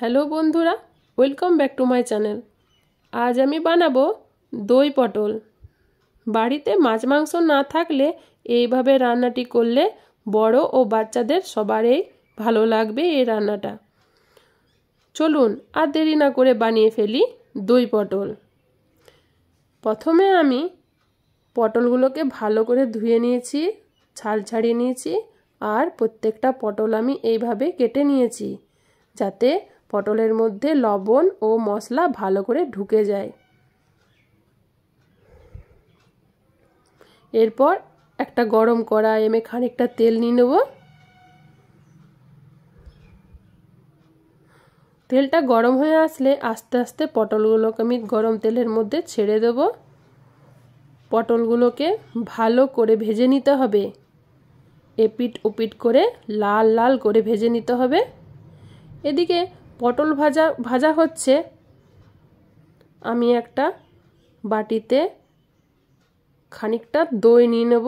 hello বন্ধুরা welcome back to my channel আজ আমি বানাবো দই পটল বাড়িতে মাছ মাংস না থাকলে এইভাবে রান্নাটি করলে বড় ও বাচ্চাদের সবারই ভালো লাগবে এই রান্নাটা চলুন আর দেরি না করে বানিয়ে ফেলি দই পটল প্রথমে আমি পটলগুলোকে ভালো করে ধুয়ে নিয়েছি ছাল ছাড়িয়ে নিয়েছি আর প্রত্যেকটা পটল আমি এইভাবে কেটে নিয়েছি যাতে পটলের মধ্যে লবণ ও মশলা ভালো করে ঢুকে যায় এরপর একটা গরম কড়াই আমি খানিকটা তেল নিয়ে নেব তেলটা গরম হয়ে আসলে আস্তে আস্তে পটলগুলোকে আমি গরম তেলের মধ্যে ছেড়ে দেব পটলগুলোকে ভালো করে ভেজে নিতে হবে এপিট ওপিট করে লাল লাল করে ভেজে নিতে হবে এদিকে পটল ভাজা ভাজা হচ্ছে আমি একটা বাটিতে খানিকটা দই নিয়ে নেব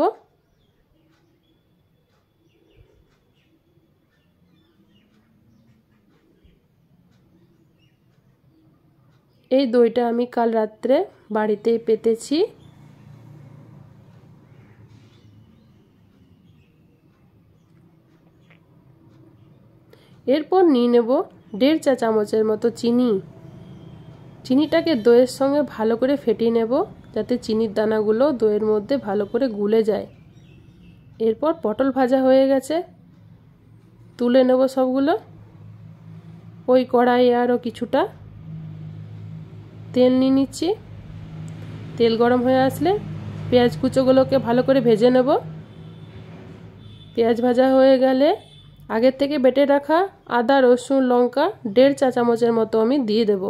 এই দইটা আমি কাল রাত্রে বাড়িতেই পেতেছি এরপর নিয়ে নেব দেড় চা চামচের মতো চিনি চিনিটাকে দইয়ের সঙ্গে ভালো করে ফেটিয়ে নেব যাতে চিনির দানাগুলো দইয়ের মধ্যে ভালো করে গুলে যায় এরপর পটল ভাজা হয়ে গেছে তুলে নেব সবগুলো ওই কড়াইয়ে আরও কিছুটা তেল নিয়ে নিচ্ছি তেল গরম হয়ে আসলে পেঁয়াজ কুচোগুলোকে ভালো করে ভেজে নেব পেঁয়াজ ভাজা হয়ে গেলে আগের থেকে বেটে রাখা আদা রসুন লঙ্কা দেড় চা চামচের মতো আমি দিয়ে দেব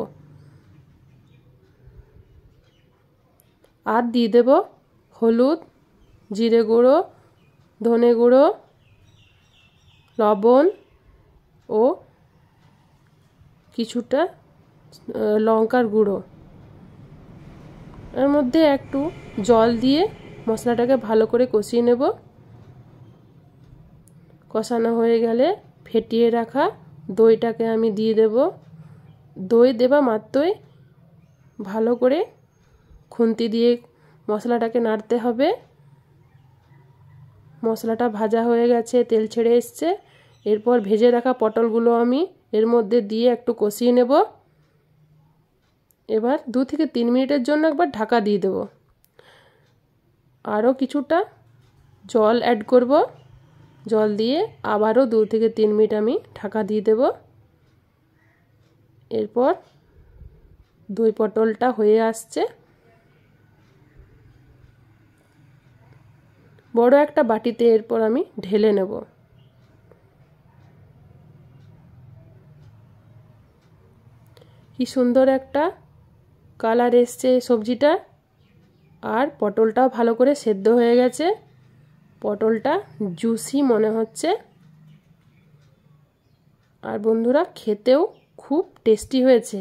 আর দিয়ে দেব হলুদ জিরে গুঁড়ো ধনে গুঁড়ো লবণ ও কিছুটা লঙ্কার গুঁড়ো এর মধ্যে একটু জল দিয়ে মশলাটাকে ভালো করে কষিয়ে নেব কষানো হয়ে গেলে ফেটিয়ে রাখা দইটাকে আমি দিয়ে দেব দই দেবা মাত্রই ভালো করে খুন্তি দিয়ে মশলাটাকে নাড়তে হবে মশলাটা ভাজা হয়ে গেছে তেল ছেড়ে এসছে এরপর ভেজে রাখা পটলগুলো আমি এর মধ্যে দিয়ে একটু কষিয়ে নেব এবার দু থেকে তিন মিনিটের জন্য একবার ঢাকা দিয়ে দেব আরও কিছুটা জল অ্যাড করব জল দিয়ে আবারও দু থেকে তিন মিনিট আমি ঢাকা দিয়ে দেব এরপর দই পটলটা হয়ে আসছে বড় একটা বাটিতে এরপর আমি ঢেলে নেব কি সুন্দর একটা কালার এসছে সবজিটা আর পটলটাও ভালো করে সেদ্ধ হয়ে গেছে পটলটা জুসি মনে হচ্ছে আর বন্ধুরা খেতেও খুব টেস্টি হয়েছে